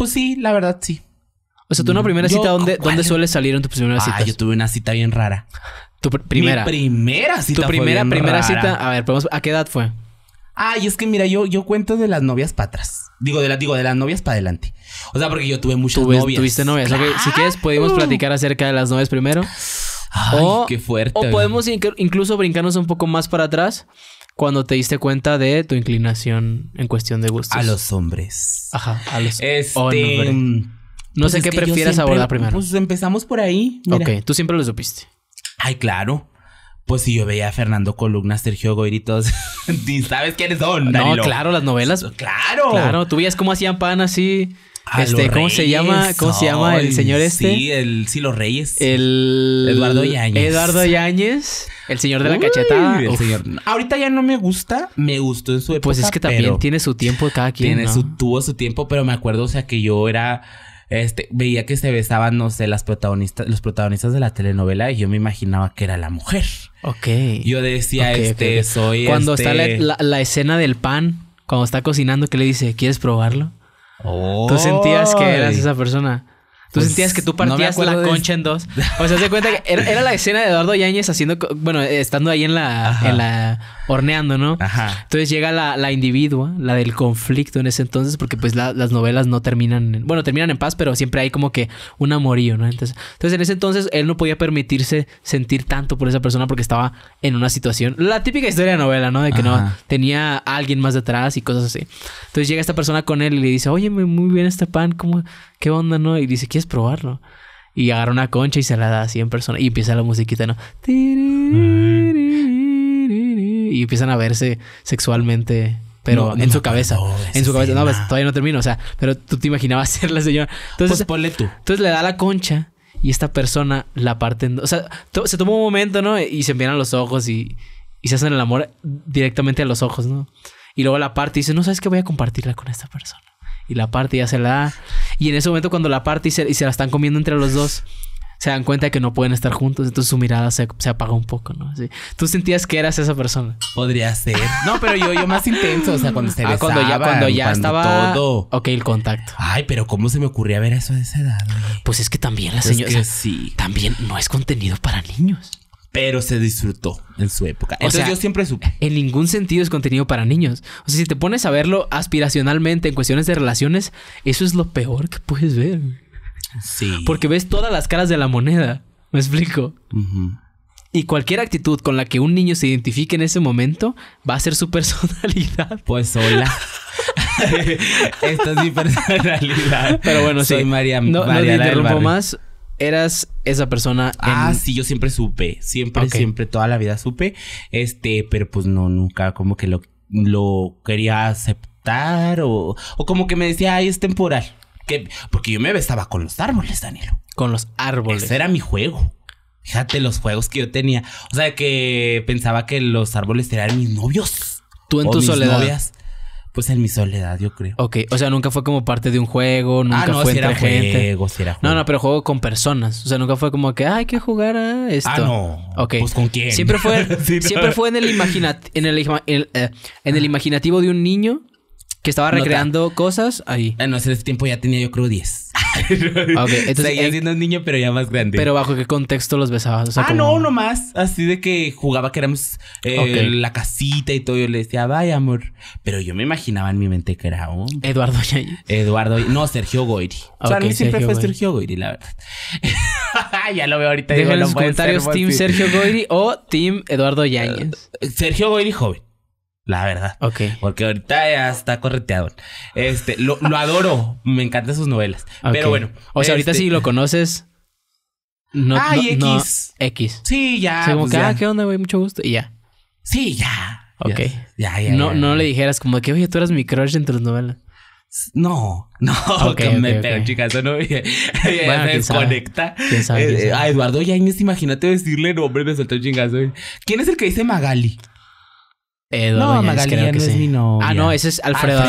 Pues sí, la verdad sí. O sea, tú una primera cita, ¿dónde, suele salir en tu primera cita? yo tuve una cita bien rara. Tu primera. primera cita. Tu primera, primera cita. A ver, ¿a qué edad fue? Ay, y es que mira, yo, yo cuento de las novias para atrás. Digo, de las digo, de las novias para adelante. O sea, porque yo tuve muchas novias. Tuviste novias. si quieres, podemos platicar acerca de las novias primero. Ay, qué fuerte. O podemos incluso brincarnos un poco más para atrás cuando te diste cuenta de tu inclinación en cuestión de gustos? A los hombres. Ajá, a los este... hombres. Mm, no pues sé qué prefieras abordar primero. Pues empezamos por ahí. Mira. Ok, tú siempre lo supiste. Ay, claro. Pues si yo veía a Fernando Columna, Sergio Goiritos, todos. sabes quiénes son. No, claro, las novelas. Claro. Claro, tú veías cómo hacían pan así. este, ¿cómo se llama? ¿Cómo se llama el señor este? Sí, el sí los Reyes. El Eduardo Yáñez. Eduardo Yáñez. El señor de la cacheta. Ahorita ya no me gusta. Me gustó en su época. Pues es que también tiene su tiempo cada quien. tuvo su tiempo, pero me acuerdo, o sea, que yo era. Este, veía que se besaban, no sé, las protagonistas, los protagonistas de la telenovela y yo me imaginaba que era la mujer. Ok. Yo decía, este, soy. Cuando está este la, escena del pan, cuando está cocinando, que le dice, ¿quieres probarlo? Tú sentías que eras esa persona. Tú sentías pues, que tú partías la concha en dos. O sea, se cuenta que era, la escena de Eduardo Yáñez haciendo, bueno, eh, estando ahí en la horneando, ¿no? Ajá. Entonces llega la, la individua, la del conflicto en ese entonces, porque pues las novelas no terminan, bueno, terminan en paz, pero siempre hay como que un amorío, ¿no? Entonces, entonces en ese entonces él no podía permitirse sentir tanto por esa persona porque estaba en una situación, la típica historia de novela, ¿no? De que no tenía a alguien más detrás y cosas así. Entonces llega esta persona con él y le dice, oye, muy bien este pan, ¿cómo, ¿qué onda, no? Y dice, ¿quieres probarlo? Y agarra una concha y se la da así en persona. Y empieza la musiquita, ¿no? y empiezan a verse sexualmente pero en, su cabeza, en su cabeza. No, pues, todavía no termino. O sea, pero tú te imaginabas ser la señora. Entonces, pues Entonces le da la concha y esta persona la parte O sea, se toma un momento, ¿no? Y se miran los ojos y, se hacen el amor directamente a los ojos, ¿no? Y luego la parte dice, no, ¿sabes qué? Voy a compartirla con esta persona. Y la parte ya se la da. Y en ese momento cuando la parte y se la están comiendo entre los dos se dan cuenta que no pueden estar juntos, entonces su mirada se, se apaga un poco, ¿no? Así. Tú sentías que eras esa persona. Podría ser. No, pero yo, yo más intenso, o sea, cuando se ah, cuando ya, cuando ya estaba todo. Ok, el contacto. Ay, pero ¿cómo se me ocurría ver eso a esa edad? Pues es que también la señora. sí. También no es contenido para niños. Pero se disfrutó en su época. O Entonces sea, yo siempre supe. En ningún sentido es contenido para niños. O sea, si te pones a verlo aspiracionalmente en cuestiones de relaciones, eso es lo peor que puedes ver. Sí. Porque ves todas las caras de la moneda. ¿Me explico? Y cualquier actitud con la que un niño se identifique en ese momento va a ser su personalidad. Pues hola. Esta es mi personalidad. Pero bueno, sí. María, no, te interrumpo más. Eras esa persona. Ah, sí, yo siempre supe. Siempre, siempre, toda la vida supe. Este, pero pues no, nunca como que lo, lo quería aceptar o, o como que me decía, ay, es temporal porque yo me besaba con los árboles, Daniel Con los árboles. Ese era mi juego. Fíjate los juegos que yo tenía. O sea, que pensaba que los árboles eran mis novios. Tú en tu soledad. Pues en mi soledad, yo creo. Ok, o sea, nunca fue como parte de un juego, ah, nunca no, fue era Juego, No, no, pero juego con personas. O sea, nunca fue como que, ay, hay que jugar a esto. Ah, no. Ok. Pues con quién. Siempre fue, siempre fue en el, en el, eh, en el imaginativo de un niño que estaba recreando cosas ahí. No, en ese tiempo ya tenía yo creo 10. okay, entonces, Seguía siendo un niño, pero ya más grande. Pero bajo qué contexto los besabas? ah, no, no, más. Así de que jugaba que éramos eh, la casita y todo. Yo le decía, vaya amor. Pero yo me imaginaba en mi mente que era un. Eduardo Yáñez. Eduardo. No, Sergio Goiri. o sea, a mí siempre fue Sergio Goiri, la verdad. ya lo veo ahorita. Dejen en los comentarios, Team Sergio Goiri o Team Eduardo Yáñez. Eh, Sergio Goiri, joven. La verdad. Ok. Porque ahorita ya está correteado. Este, lo, lo adoro. Me encantan sus novelas. Pero bueno. O sea, ahorita este si lo conoces. No, Ay, ah, X. X. Sí, ya. como pues ah, qué onda, güey, mucho gusto. Y ya. Sí, ya. Ok. Ya, ya. no, no le dijeras como que, oye, tú eras mi crush en tus novelas. No, no, que me okay, pego, okay. no oye. Bueno, desconecta. Eh, a Eduardo Yañez, imagínate decirle nombre, me soltó un chingazo. ¿Quién es el que dice Magali? no, no es mi novia. Ah, no, ese es Alfredo,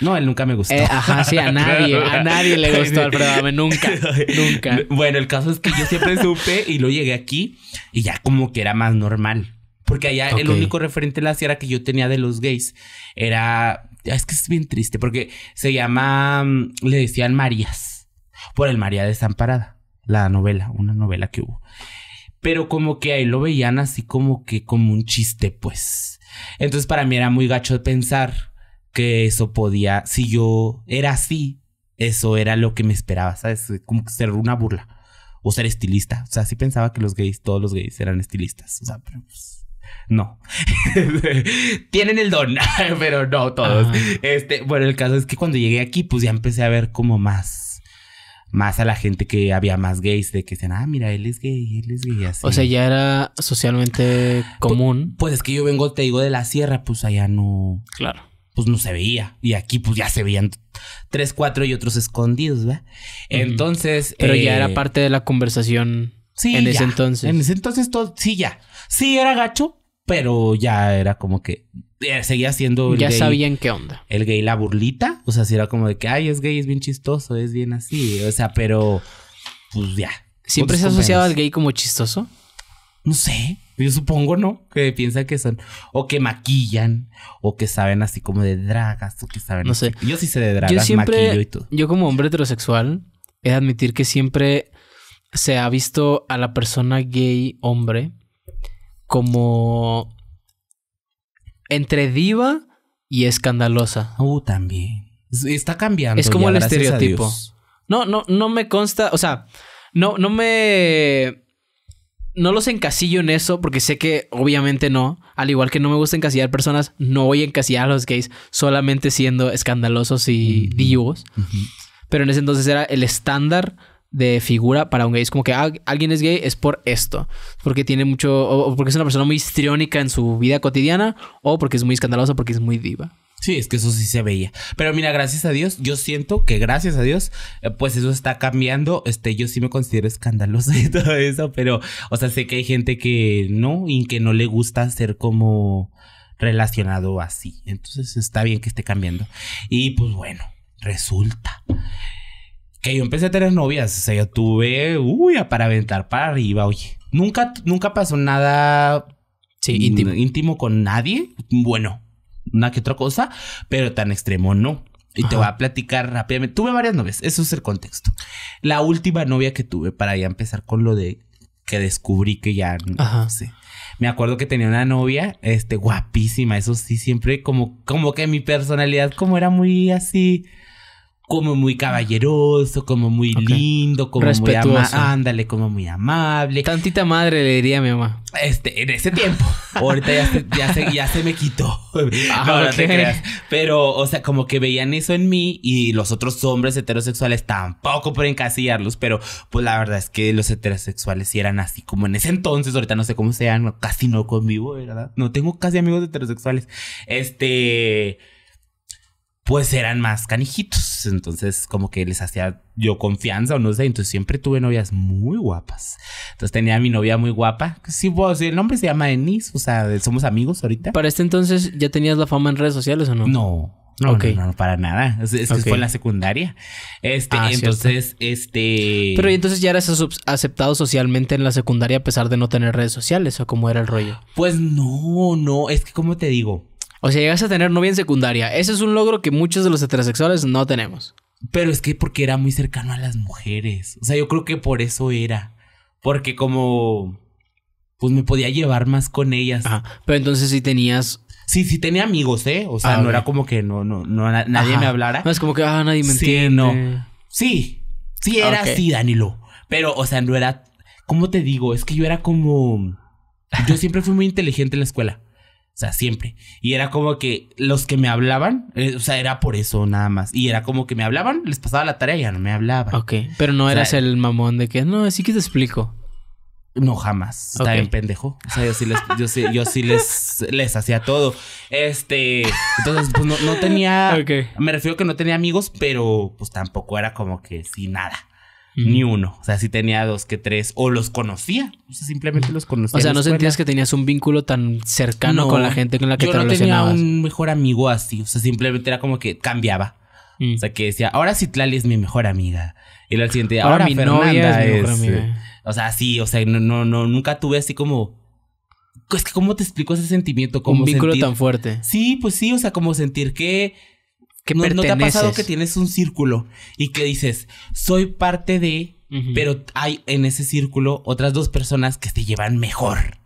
No, él nunca me gustó. Eh, ajá, sí, a nadie, a nadie le gustó Alfredo Adame, nunca, nunca. Bueno, el caso es que yo siempre supe y lo llegué aquí y ya como que era más normal. Porque allá el único referente la sierra que yo tenía de los gays era... Es que es bien triste porque se llama... Mm, le decían Marías. Por el María Desamparada. La novela, una novela que hubo. Pero como que ahí lo veían así como que como un chiste, pues. Entonces para mí era muy gacho pensar que eso podía, si yo era así, eso era lo que me esperaba, ¿sabes? Como que ser una burla o ser estilista. O sea, sí pensaba que los gays, todos los gays eran estilistas. O sea, pero pues, no. Tienen el don, pero no todos. Este, bueno, el caso es que cuando llegué aquí, pues ya empecé a ver como más más a la gente que había más gays, de que decían, ah, mira, él es gay, él es gay, así. O sea, ya era socialmente común. Pues, es que yo vengo, te digo, de la sierra, pues allá no. Claro. Pues no se veía. Y aquí, pues ya se veían tres, cuatro y otros escondidos, ¿verdad? Entonces. Pero ya era eh, parte de la conversación. Sí. En ese entonces. En ese entonces todo, sí, ya. Sí, era gacho, pero ya era como que eh, seguía siendo. El ya sabían qué onda. El gay, la burlita. O sea, si era como de que, ay, es gay, es bien chistoso, es bien así. O sea, pero. Pues ya. ¿Siempre se ha asociado al gay como chistoso? No sé. Yo supongo, ¿no? Que piensan que son. O que maquillan. O que saben así como de dragas. O que saben. No sé. Yo sí sé de dragas, yo maquillo y todo. Yo, como hombre heterosexual, he de admitir que siempre se ha visto a la persona gay hombre como entre diva y escandalosa. Uh, también. Está cambiando. Es como el estereotipo. No, no, no me consta. O sea, no, no me. No los encasillo en eso porque sé que obviamente no. Al igual que no me gusta encasillar personas, no voy a encasillar a los gays solamente siendo escandalosos y divos. Pero en ese entonces era el estándar de figura para un gay. Es como que ah, alguien es gay es por esto. Porque tiene mucho. O, porque es una persona muy histriónica en su vida cotidiana. O porque es muy escandalosa, porque es muy diva. Sí, es que eso sí se veía. Pero mira, gracias a Dios, yo siento que gracias a Dios, eh, pues eso está cambiando. Este, yo sí me considero escandalosa y todo eso, pero, o sea, sé que hay gente que no y que no le gusta ser como relacionado así. Entonces está bien que esté cambiando. Y pues bueno, resulta que yo empecé a tener novias. O sea, yo tuve, uy, para aventar para arriba, oye. Nunca, nunca pasó nada mm, íntimo. con nadie. Bueno, una que otra cosa, pero tan extremo no. Y te voy a platicar rápidamente. Tuve varias novias, eso es el contexto. La última novia que tuve, para ya empezar con lo de que descubrí que ya Ajá. no sé. Me acuerdo que tenía una novia, este, guapísima, eso sí, siempre como, como que mi personalidad como era muy así como muy caballeroso, como muy lindo, como muy amable. Ándale, como muy amable. Tantita madre le diría a mi mamá. Este, en ese tiempo. Ahorita ya se, ya se, me quitó. no, no te creas. Pero, o sea, como que veían eso en mí y los otros hombres heterosexuales tampoco por encasillarlos. Pero, pues la verdad es que los heterosexuales sí eran así como en ese entonces. Ahorita no sé cómo sean, casi no conmigo, ¿verdad? No tengo casi amigos heterosexuales. Este pues eran más canijitos. Entonces, como que les hacía yo confianza o no sé. Entonces, siempre tuve novias muy guapas. Entonces, tenía a mi novia muy guapa. Sí, pues, el nombre se llama Denise. O sea, somos amigos ahorita. ¿Para este entonces ya tenías la fama en redes sociales o no? No. No, no, para nada. Es, que fue en la secundaria. Este, ah, entonces, este. Pero entonces ya eras aceptado socialmente en la secundaria a pesar de no tener redes sociales o cómo era el rollo. Pues no, no. Es que, como te digo, o sea, llegas a tener novia en secundaria. Ese es un logro que muchos de los heterosexuales no tenemos. Pero es que porque era muy cercano a las mujeres. O sea, yo creo que por eso era. Porque como... Pues me podía llevar más con ellas. Pero entonces sí tenías Sí, sí tenía amigos, ¿eh? O sea, ah, no era como que no, no, no nadie me hablara. No es como que, ah, nadie me sí, No. Sí, sí ah, era así, Danilo. Pero, o sea, no era. ¿Cómo te digo? Es que yo era como. Yo siempre fui muy inteligente en la escuela. O sea, siempre. Y era como que los que me hablaban, eh, o sea, era por eso nada más. Y era como que me hablaban, les pasaba la tarea y ya no me hablaban. Ok, pero no eras el mamón de que, no, sí que te explico. No, jamás. Está en pendejo. O sea, yo sí les, yo sí, les, les hacía todo. Este, entonces, pues no, no tenía. Me refiero que no tenía amigos, pero pues tampoco era como que sin nada. Ni uno. O sea, si tenía dos que tres. O los conocía. O sea, simplemente los conocía. O sea, no sentías que tenías un vínculo tan cercano con la gente con la que yo no tenía un mejor amigo así. O sea, simplemente era como que cambiaba. Mm. O sea, que decía, ahora Citlali es mi mejor amiga. Y al siguiente, ahora, mi novia es, mejor amiga. Eh, o sea, sí, o sea, no, no, nunca tuve así como es que cómo te explico ese sentimiento un vínculo tan fuerte sí pues sí o sea como sentir que no, te ha pasado que tienes un círculo y que dices, soy parte de, pero hay en ese círculo otras dos personas que se llevan mejor.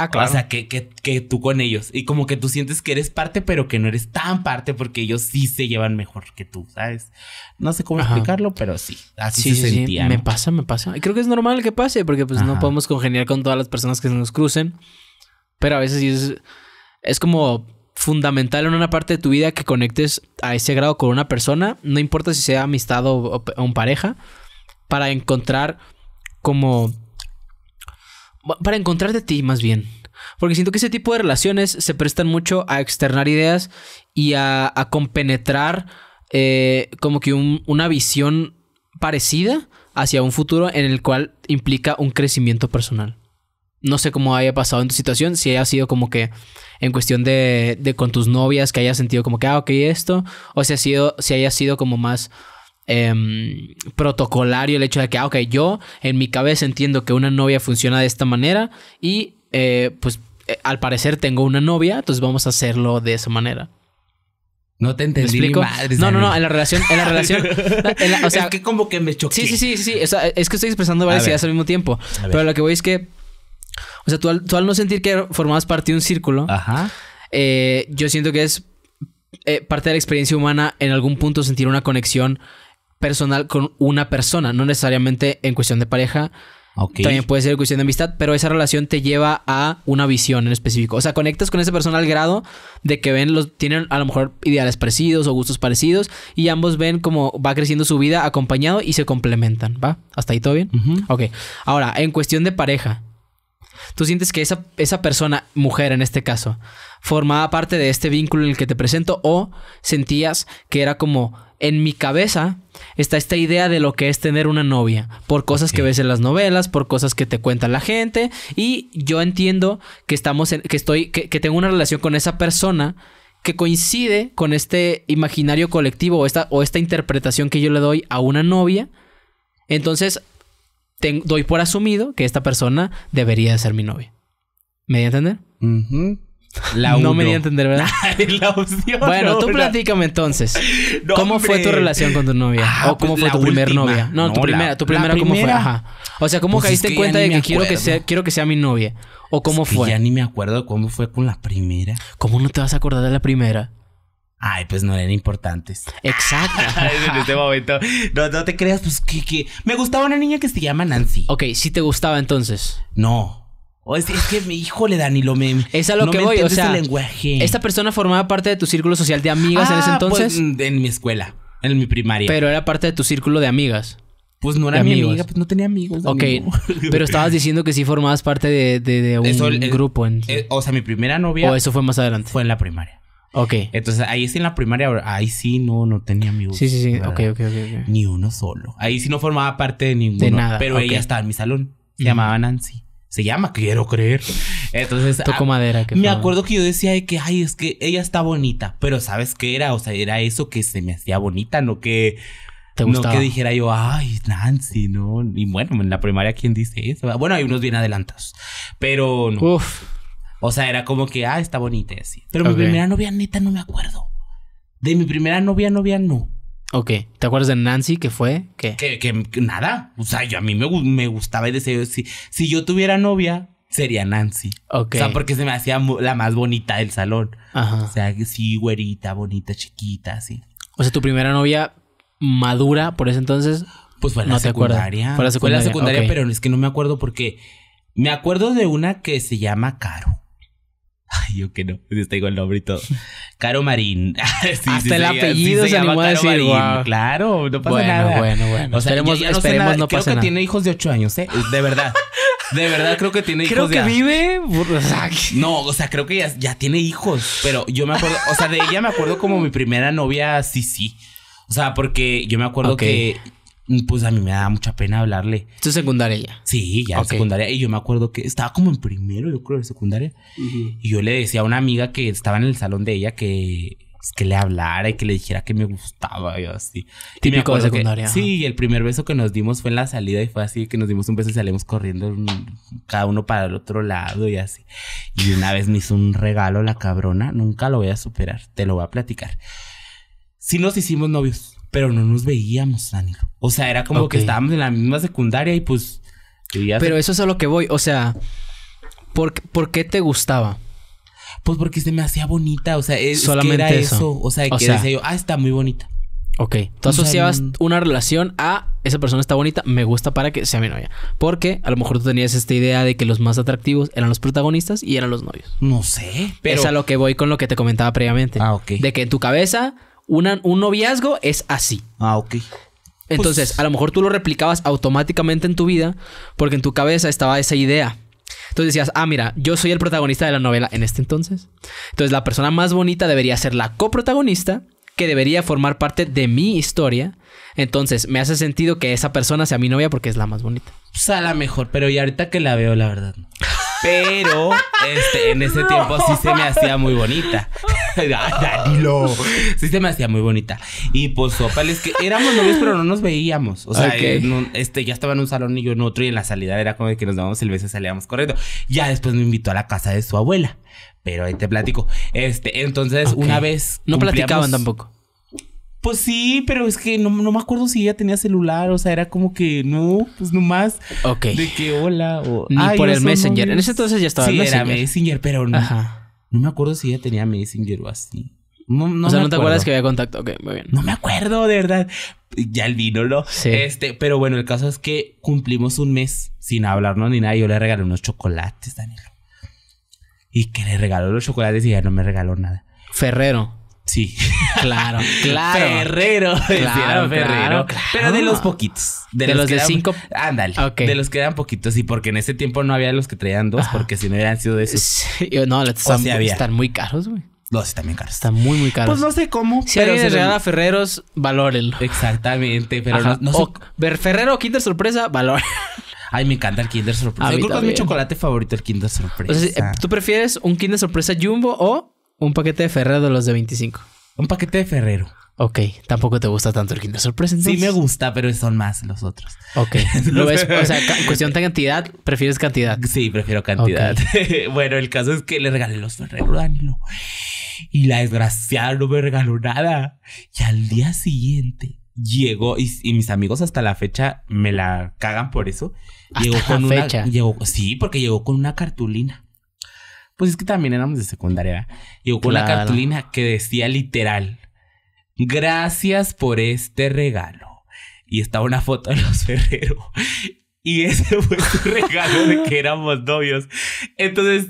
Ah, claro. O sea, que, tú con ellos. Y como que tú sientes que eres parte, pero que no eres tan parte porque ellos sí se llevan mejor que tú, ¿sabes? No sé cómo explicarlo, pero sí. Así se sentía. Me pasa, me pasa. Y creo que es normal que pase porque pues no podemos congeniar con todas las personas que nos crucen. Pero a veces es, es como fundamental en una parte de tu vida que conectes a ese grado con una persona, no importa si sea amistad o, un pareja, para encontrar como... Para encontrar de ti más bien. Porque siento que ese tipo de relaciones se prestan mucho a externar ideas y a, compenetrar eh, como que una visión parecida hacia un futuro en el cual implica un crecimiento personal no sé cómo haya pasado en tu situación, si haya sido como que en cuestión de, con tus novias, que haya sentido como que, ah, ok, esto, o si, ha sido, si haya sido como más em, protocolario el hecho de que, ah, ok, yo en mi cabeza entiendo que una novia funciona de esta manera y eh, pues eh, al parecer tengo una novia, entonces vamos a hacerlo de esa manera. No te entendí. no, no, no, en la relación, en la relación. o sea, es que como que me choqué. Sí, sí, sí, sí. es que estoy expresando varias ideas al mismo tiempo. Pero lo que voy es que o sea, tú al, no sentir que formabas parte de un círculo, eh, yo siento que es eh, parte de la experiencia humana en algún punto sentir una conexión personal con una persona, no necesariamente en cuestión de pareja. También puede ser en cuestión de amistad, pero esa relación te lleva a una visión en específico. O sea, conectas con esa persona al grado de que ven los, tienen a lo mejor ideales parecidos o gustos parecidos y ambos ven cómo va creciendo su vida acompañado y se complementan. ¿Va? ¿Hasta ahí todo bien? Ok. Ahora, en cuestión de pareja, Tú sientes que esa, esa persona, mujer en este caso, formaba parte de este vínculo en el que te presento o sentías que era como en mi cabeza está esta idea de lo que es tener una novia, por cosas que ves en las novelas, por cosas que te cuenta la gente y yo entiendo que estamos en, que estoy que, tengo una relación con esa persona que coincide con este imaginario colectivo o esta interpretación que yo le doy a una novia. Entonces, doy por asumido que esta persona debería de ser mi novia. ¿Me di a entender? no me di a entender, ¿verdad? la opción. Bueno, tú platícame entonces. ¿Cómo fue tu relación con tu novia? Ah, ¿O pues cómo fue tu primer novia? No, tu, primera, tu primera, ¿cómo fue? O sea, ¿cómo pues caíste en cuenta de que quiero que, sea, quiero que sea mi novia? ¿O cómo fue? Ya ni me acuerdo cómo fue con la primera. ¿Cómo no te vas a acordar de la primera? Ay, pues no eran importantes. Exacto. en este momento. No, te creas, pues que, Me gustaba una niña que se llama Nancy. Ok, si te gustaba entonces. No. es, hijo que, mi Dani, lo me. Es a lo que voy, o sea. lenguaje. Esta persona formaba parte de tu círculo social de amigas en ese ah, pues, entonces. Mm, en mi escuela, en mi primaria. Pero era parte de tu círculo de amigas. Pues no era mi amiga, pues no tenía amigos. Ok, pero estabas diciendo que sí formabas parte de, un grupo. En... Eh, o sea, mi primera novia. O eso fue más adelante. Fue en la primaria. Ok. Entonces ahí sí en la primaria, ahí sí no, no tenía amigos. Sí, sí, sí. Okay, okay, ok, ok, Ni uno solo. Ahí sí no formaba parte de ninguno. De nada. Pero ella estaba en mi salón. Se llamaba Nancy. Se llama, quiero creer. Entonces. Toco ah, madera. me acuerdo que yo decía que, ay, es que ella está bonita. Pero ¿sabes qué era? O sea, era eso que se me hacía bonita, no que. No que dijera yo, ay, Nancy, no. Y bueno, en la primaria, ¿quién dice eso? Bueno, hay unos bien adelantados. Pero no. Uf. O sea, era como que, ah, está bonita y así. Pero mi primera novia, neta, no me acuerdo. De mi primera novia, novia, no. Ok, ¿te acuerdas de Nancy que fue? ¿Qué? Que, que, nada, o sea, yo a mí me, me gustaba y deseo, si, si yo tuviera novia, sería Nancy. Ok. O sea, porque se me hacía la más bonita del salón. Ajá. O sea, sí, güerita, bonita, chiquita, así. O sea, tu primera novia madura por ese entonces. Pues fue no la, secundaria. Fue la secundaria. Fue la secundaria, pero es que no me acuerdo porque me acuerdo de una que se llama Caro. Ay, yo que no, está igual el nombre y todo. Caro Marín. Hasta el apellido se, animó Caro decir. Claro, no pasa nada. Bueno, bueno, o sea, esperemos, no pasa nada. Creo que tiene hijos de 8 años, ¿eh? De verdad. De verdad creo que tiene creo hijos. Creo que vive. No, o sea, creo que ya, tiene hijos. Pero yo me acuerdo, o sea, de ella me acuerdo como mi primera novia, sí, sí. O sea, porque yo me acuerdo que pues a mí me da mucha pena hablarle. ¿Tu secundaria ya? Sí, ya en secundaria. Y yo me acuerdo que estaba como en primero, yo creo, de secundaria. Y yo le decía a una amiga que estaba en el salón de ella que, pues, que le hablara y que le dijera que me gustaba y así. Típico de secundaria. sí, el primer beso que nos dimos fue en la salida y fue así que nos dimos un beso y salimos corriendo mm, cada uno para el otro lado y así. Y una vez me hizo un regalo la cabrona, nunca lo voy a superar, te lo voy a platicar. Si nos hicimos novios pero no nos veíamos, Danilo. O sea, era como que estábamos en la misma secundaria y pues... pero eso es a lo que voy, o sea, ¿por, qué te gustaba? Pues porque se me hacía bonita, o sea, es, Solamente era eso. o sea, que decía yo, ah, está muy bonita. Ok, tú asociabas una relación a esa persona está bonita, me gusta para que sea mi novia. Porque a lo mejor tú tenías esta idea de que los más atractivos eran los protagonistas y eran los novios. No sé, pero. Es a lo que voy con lo que te comentaba previamente. Ah, ok. De que en tu cabeza un noviazgo es así. Ah, ok. Entonces, pues a lo mejor tú lo replicabas automáticamente en tu vida porque en tu cabeza estaba esa idea. Entonces decías, ah, mira, yo soy el protagonista de la novela en este entonces. Entonces, la persona más bonita debería ser la coprotagonista que debería formar parte de mi historia. Entonces, me hace sentido que esa persona sea mi novia porque es la más bonita. O pues, a la mejor, pero y ahorita que la veo, la verdad. Pero este, en ese tiempo sí se me hacía muy bonita. Danilo. Sí, se me hacía muy bonita. Y pues, sopal, que éramos novios, pero no nos veíamos. O sea, eh, este, ya estaba en un salón y yo en otro, y en la salida era como que nos dábamos el beso y salíamos corriendo. Ya después me invitó a la casa de su abuela. Pero ahí te platico. Este, entonces, una vez. No platicaban tampoco. Pues sí, pero es que no, me acuerdo si ella tenía celular, o sea, era como que no, pues nomás. Ok. De que hola o. Ni por el Messenger. En ese entonces ya estaba era Messenger, pero no. No me acuerdo si ella tenía Messenger o así. No, no o sea, no te acuerdas que había contacto. Ok, muy bien. No me acuerdo, de verdad. Ya el vino, ¿no? Sí. Este, pero bueno, el caso es que cumplimos un mes sin hablarnos ni nada. Yo le regalé unos chocolates, Daniel. Y que le regaló los chocolates y ya no me regaló nada. Ferrero. Sí, claro, claro. Ferrero. Claro, Pero de los poquitos. De, los, de cinco. Ándale. De los que eran poquitos. Y porque en ese tiempo no había los que traían dos, porque si no hubieran sido de esos. Sí, no, están, sea, están muy caros, güey. Los están también caros. Están muy, muy caros. Pues no sé cómo. Si pero se a Ferreros, valórenlo. Exactamente, pero no, no o, Ver Ferrero Kinder Sorpresa, valor. Ay, me encanta el Kinder Sorpresa. Yo creo que es mi chocolate favorito, el Kinder Sorpresa. ¿tú prefieres un Kinder Sorpresa Jumbo o un paquete de Ferrero los de 25. Un paquete de Ferrero. Ok, tampoco te gusta tanto el Kinder Sorpresa. Sí me gusta, pero son más los otros. Ok. ¿Lo ves? O sea, cuestión de cantidad, ¿prefieres cantidad? Sí, prefiero cantidad. bueno, el caso es que le regalé los Ferrero, Danilo. Y la desgraciada no me regaló nada. Y al día siguiente llegó, y, mis amigos hasta la fecha me la cagan por eso. llegó con una. Fecha. sí, porque llegó con una cartulina. Pues es que también éramos de secundaria. Y hubo la cartulina que decía literal: Gracias por este regalo. Y estaba una foto de los ferreros. Y ese fue su regalo de que éramos novios. Entonces,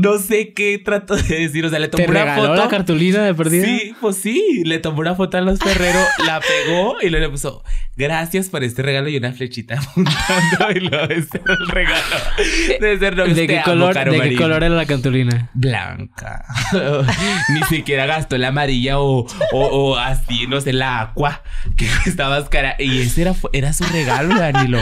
no sé qué trato de decir. O sea, le tomó una foto. la cartulina de perdida? Sí, pues sí. Le tomó una foto a los Ferrero, la pegó y luego le puso gracias por este regalo y una flechita apuntando. y lo es el regalo. De, ser, qué, color, era la cartulina? Blanca. Ni siquiera gastó la amarilla o, o, así, no sé, la agua que estaba cara. Y ese era, era su regalo, Danilo.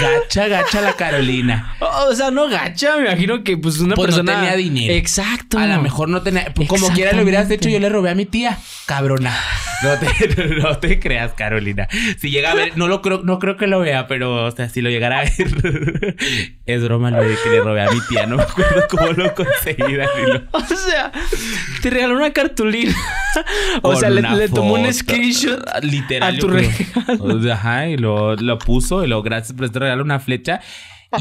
Gacha, gacha la Carolina. O sea, no gacha, me imagino que pues una pues persona. No tenía dinero. Exacto. A lo mejor no tenía. Pues, como quiera lo hubieras hecho, yo le robé a mi tía. Cabrona. No te, creas, Carolina. Si llega a ver, no lo creo, no creo que lo vea, pero, o sea, si lo llegara a ver, es broma lo de que le robé a mi tía. No me acuerdo cómo lo conseguí, Danilo. O sea, te regaló una cartulina. O sea, le, tomó un screenshot literal. A tu regalo. Ajá, y lo, lo puso y lo gracias por este regaló una flecha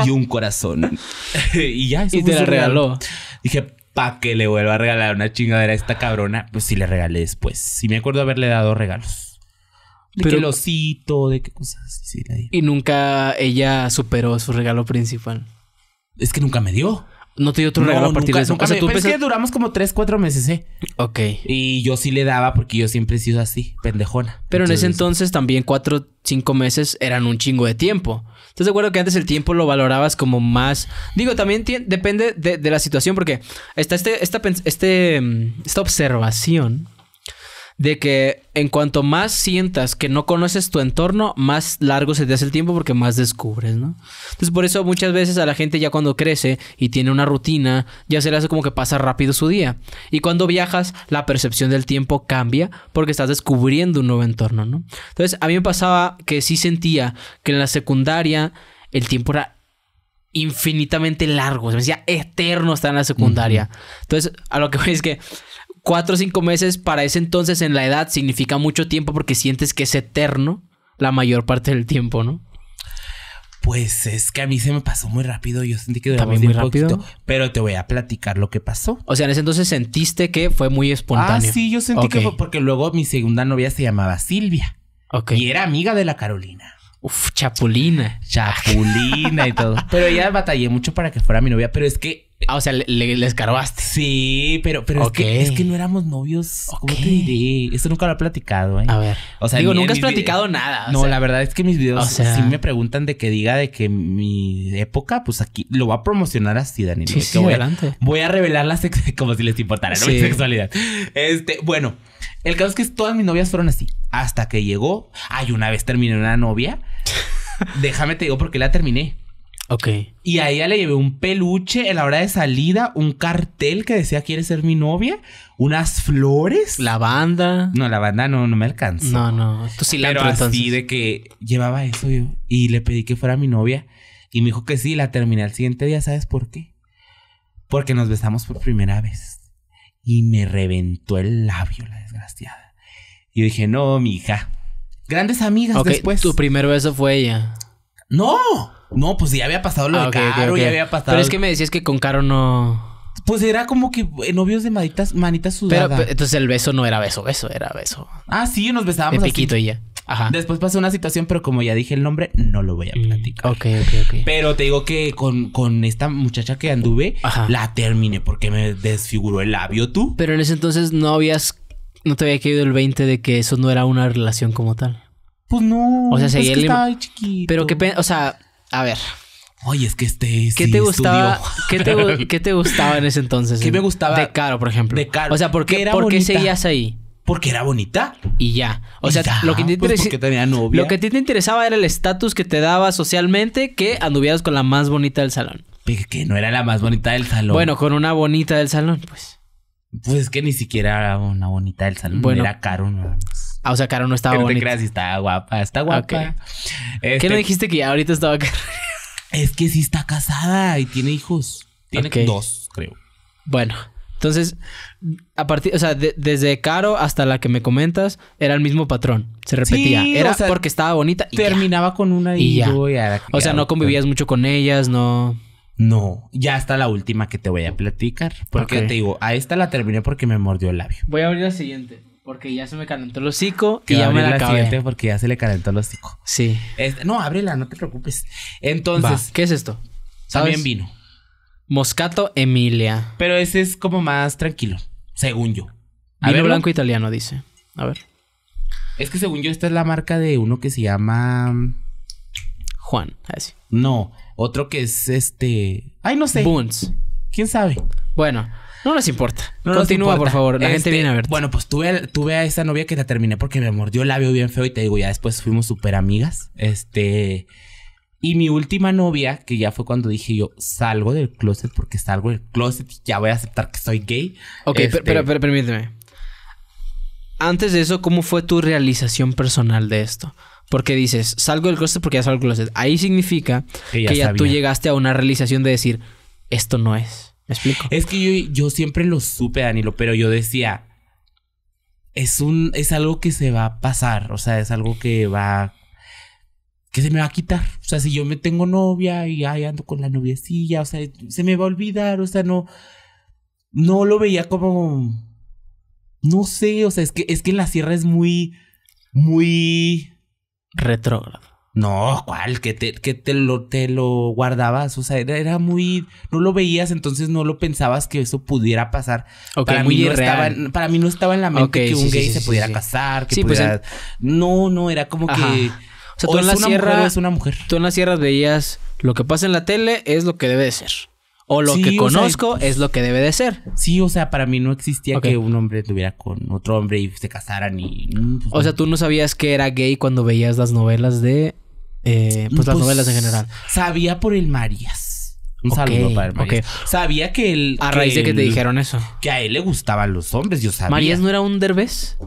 y un corazón. y ya, Y te la regaló. Dije, pa' que le vuelva a regalar una chingadera a esta cabrona. Pues si le regalé después. y me acuerdo haberle dado regalos. De Pero, que de qué cosas. y nunca ella superó su regalo principal. Es que nunca me dio. No te dio otro regalo a partir de eso. que duramos como 3, 4 meses, ¿eh? Ok. Y yo sí le daba porque yo siempre he sido así, pendejona. Pero en ese entonces también cuatro, cinco meses eran un chingo de tiempo. Entonces, de acuerdo que antes el tiempo lo valorabas como más? Digo, también depende de, la situación porque está este, esta, este, mm, esta observación de que en cuanto más sientas que no conoces tu entorno, más largo se te hace el tiempo porque más descubres, ¿no? Entonces por eso muchas veces a la gente ya cuando crece y tiene una rutina, ya se le hace como que pasa rápido su día. Y cuando viajas, la percepción del tiempo cambia porque estás descubriendo un nuevo entorno, ¿no? Entonces a mí me pasaba que sí sentía que en la secundaria el tiempo era infinitamente largo, se me decía eterno estar en la secundaria. Entonces a lo que voy es que cuatro o cinco meses para ese entonces en la edad significa mucho tiempo porque sientes que es eterno la mayor parte del tiempo, ¿no? Pues es que a mí se me pasó muy rápido. Yo sentí que duró muy Poquito, pero te voy a platicar lo que pasó. O sea, en ese entonces sentiste que fue muy espontáneo. Ah, sí, yo sentí que fue porque luego mi segunda novia se llamaba Silvia. Ok. Y era amiga de la Carolina. Uf, chapulina. Chapulina y todo. Pero ya batallé mucho para que fuera mi novia, pero es que. Eh, ah, o sea, le, le, Sí, pero, pero es, que, es que no éramos novios. ¿Cómo te diré? Esto nunca lo he platicado, ¿eh? A ver. O sea, digo, nunca has platicado nada. no, la verdad es que mis videos, o si me preguntan de que diga de que mi época, pues aquí lo va a promocionar así, Daniel Sí, adelante. voy a revelar la sex... como si les importara mi sexualidad. Este, bueno, el caso es que todas mis novias fueron así. Hasta que llegó, ay, una vez terminé una novia Déjame te digo porque la terminé. Ok. Y a ella le llevé un peluche en la hora de salida, un cartel que decía quiere ser mi novia, unas flores. La banda. No, la banda no, no me alcanzó. No, no. sí la Pero así de que llevaba eso yo. Y le pedí que fuera mi novia. Y me dijo que sí, la terminé al siguiente día. ¿Sabes por qué? Porque nos besamos por primera vez. Y me reventó el labio, la desgraciada. Y yo dije, no, mi hija, Grandes amigas okay, después. Tu primer beso fue ella. No, no, pues ya había pasado lo ah, de Caro, ya había pasado. Pero es que me decías que con Caro no. Pues era como que eh, novios de manitas, manitas sudadas. Pero, entonces el beso no era beso, beso, era beso. Ah, sí, nos besábamos. De piquito ya. Ajá. Después pasó una situación, pero como ya dije el nombre, no lo voy a mm, platicar. Ok, ok, ok. Pero te digo que con, esta muchacha que anduve, la terminé porque me desfiguró el labio tú. Pero en ese entonces no habías no te había caído el 20 de que eso no era una relación como tal. Pues no. O sea, seguía que el... Pero o sea, a ver. Oye, es que este. ¿Qué te gustaba? ¿qué te, gustaba en ese entonces? ¿Qué me gustaba? De Caro, por ejemplo. De Caro. O sea, ¿por qué, seguías ahí? Porque era bonita. Y ya. O sea, lo, que te pues, lo que te interesaba era el estatus que te daba socialmente que anduvieras con la más bonita del salón. que no era la más bonita del salón. Bueno, con una bonita del salón, pues. Pues es que ni siquiera era una bonita del salón. era caro. No. Ah, o sea, Caro no estaba bonita. No te guapa. Está guapa. ¿Qué le este, dijiste que ahorita estaba Caro? es que sí está casada y tiene hijos. Tiene dos, creo. Bueno, entonces, a partir, o sea, desde Caro hasta la que me comentas, era el mismo patrón. Se repetía. era porque estaba bonita. Y terminaba con una y, y ya o sea, no convivías mucho con ellas, no. No, ya está la última que te voy a platicar. Porque te digo, a esta la terminé porque me mordió el labio. Voy a abrir la siguiente. Porque ya se me calentó el hocico y ya me la siguiente porque ya se le calentó el hocico. Sí. no, ábrela, no te preocupes. Entonces. ¿Qué es esto? ¿Sabes? También vino. Moscato Emilia. Pero ese es como más tranquilo, según yo. A vino blanco italiano, dice. A ver. Es que según yo, esta es la marca de uno que se llama. Mm, Juan, así. No, otro que es este. Ay, no sé. ¿Quién sabe? Bueno, no nos importa. Continúa, por favor. La gente este, viene a ver. Bueno, pues tuve, tuve a esa novia que la terminé porque me mordió la labio bien feo y te digo, ya después fuimos súper amigas. Este. Y mi última novia, que ya fue cuando dije yo, salgo del closet porque salgo del closet ya voy a aceptar que soy gay. Ok, este pero, pero permíteme. Antes de eso, ¿cómo fue tu realización personal de esto? Porque dices, salgo del closet porque ya salgo del closet. Ahí significa que ya, tú llegaste a una realización de decir, esto no es. ¿Me explico? Es que yo, siempre lo supe, Danilo, pero yo decía, es un es algo que se va a pasar, o sea, es algo que va que se me va a quitar. O sea, si yo me tengo novia y ando con la noviecilla, o sea, se me va a olvidar, o sea, no no lo veía como no sé, o sea, es que es que en la sierra es muy muy retrógrado. No, ¿cuál? Que te, que te lo, te lo guardabas. O sea, era, muy. No lo veías, entonces no lo pensabas que eso pudiera pasar. para, mí no estaba, para mí no estaba en la mente que un gay se pudiera casar, que pues, pudiera. Pues No, no, era como que. O sea, tú en la sierra. una mujer. Tú en las sierra veías lo que pasa en la tele es lo que debe ser. O lo que conozco es lo que debe de ser. Sí, o sea, para mí no existía que un hombre Estuviera con otro hombre y se casaran y... Mm, pues, o sea, tú no sabías que era gay cuando veías las novelas de... Eh, pues, las pues, novelas en general. Sabía por el Marías. Un saludo para el Marías. Sabía que él... A raíz de que te dijeron eso. Que a él le gustaban los hombres, yo sabía. ¿Marías no era un derbez?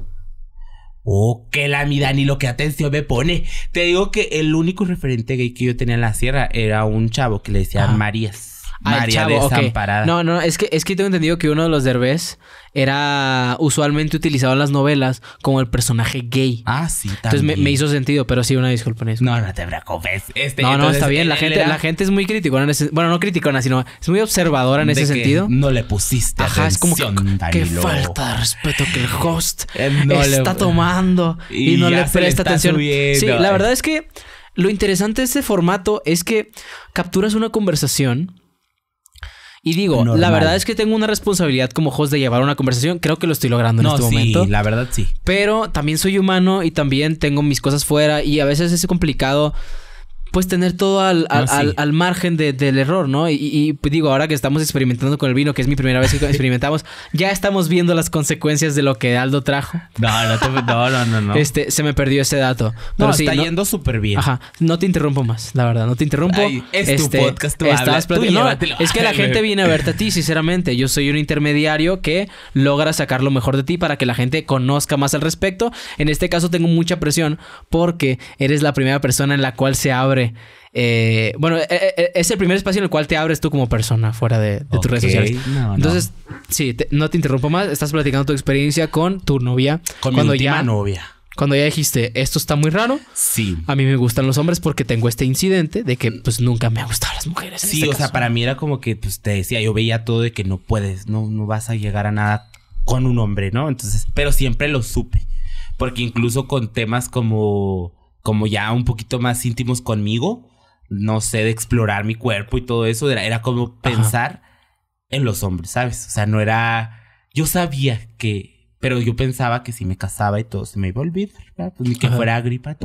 Oh, que la mira ni lo que atención me pone. Te digo que el único referente gay que yo tenía en la sierra era un chavo que le decían ah. Marías. María chavo, desamparada. No, no, es que, es tengo entendido que uno de los derbés era usualmente utilizado en las novelas como el personaje gay. Ah, sí, también. Entonces me, hizo sentido, pero sí, una disculpa en eso. No, no te preocupes. Este, no, no, está bien. La gente, la gente es muy crítica, bueno, no criticona, sino es muy observadora en ese sentido. No le pusiste Ajá, es como que, falta de respeto que el host eh, no está tomando y, no le presta atención. Sí, la verdad es que lo interesante de este formato es que capturas una conversación y digo, la verdad es que tengo una responsabilidad como host de llevar una conversación. Creo que lo estoy logrando en este sí, momento. La verdad sí. Pero también soy humano y también tengo mis cosas fuera y a veces es complicado pues tener todo al, ah, margen del error, ¿no? Y, digo, ahora que estamos experimentando con el vino, que es mi primera vez que experimentamos, ya estamos viendo las consecuencias de lo que Aldo trajo. No, no, no, no, Este, se me perdió ese dato. Pero no, está yendo súper bien. Ajá, no te interrumpo más, la verdad, no te interrumpo. tu este, podcast, tú es que la gente viene a verte a ti, sinceramente. Yo soy un intermediario que logra sacar lo mejor de ti para que la gente conozca más al respecto. En este caso tengo mucha presión porque eres la primera persona en la cual se abre eh, bueno, e, e, e, es el primer espacio en el cual te abres tú como persona fuera de, tu tus redes sociales. Entonces, sí, no te interrumpo más. Estás platicando tu experiencia con tu novia. Con cuando mi ya, novia. Cuando ya dijiste, esto está muy raro. Sí. A mí me gustan los hombres porque tengo este incidente de que, pues, nunca me han gustado las mujeres. Sí, este o sea, para mí era como que, pues, te decía, yo veía todo de que no puedes, no, no vas a llegar a nada con un hombre, ¿no? Entonces, pero siempre lo supe. Porque incluso con temas como como ya un poquito más íntimos conmigo, no sé, de explorar mi cuerpo y todo eso, era, como pensar en los hombres, ¿sabes? O sea, no era, yo sabía que, pero yo pensaba que si me casaba y todo se me iba a olvidar, pues ni que fuera gripa.